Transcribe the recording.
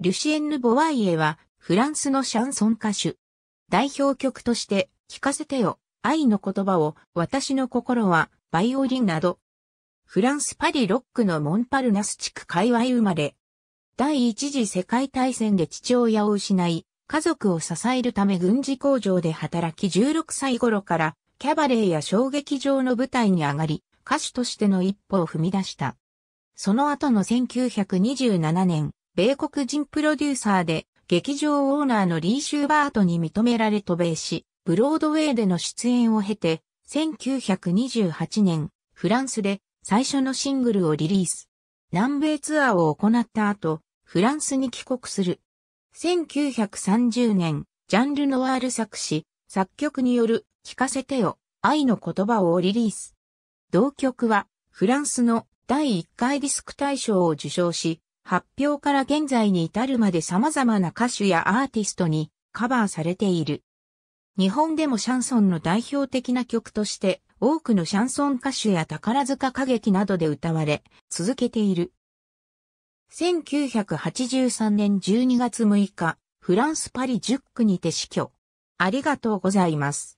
ルシエンヌ・ボワイエは、フランスのシャンソン歌手。代表曲として、聞かせてよ、愛の言葉を、私の心は、バイオリンなど。フランス・パリ・ロックのモンパルナス地区界隈生まれ。第一次世界大戦で父親を失い、家族を支えるため軍事工場で働き16歳頃から、キャバレーや衝撃場の舞台に上がり、歌手としての一歩を踏み出した。その後の1927年、米国人プロデューサーで、劇場オーナーのリー・シューバートに認められ渡米し、ブロードウェイでの出演を経て、1928年、フランスで最初のシングルをリリース。南米ツアーを行った後、フランスに帰国する。1930年、ジャンルノワール作詞、作曲による、聞かせてよ、愛の言葉をリリース。同曲は、フランスの第1回ディスク大賞を受賞し、発表から現在に至るまで様々な歌手やアーティストにカバーされている。日本でもシャンソンの代表的な曲として多くのシャンソン歌手や宝塚歌劇などで歌われ続けている。1983年12月6日、フランスパリ10区にて死去。ありがとうございます。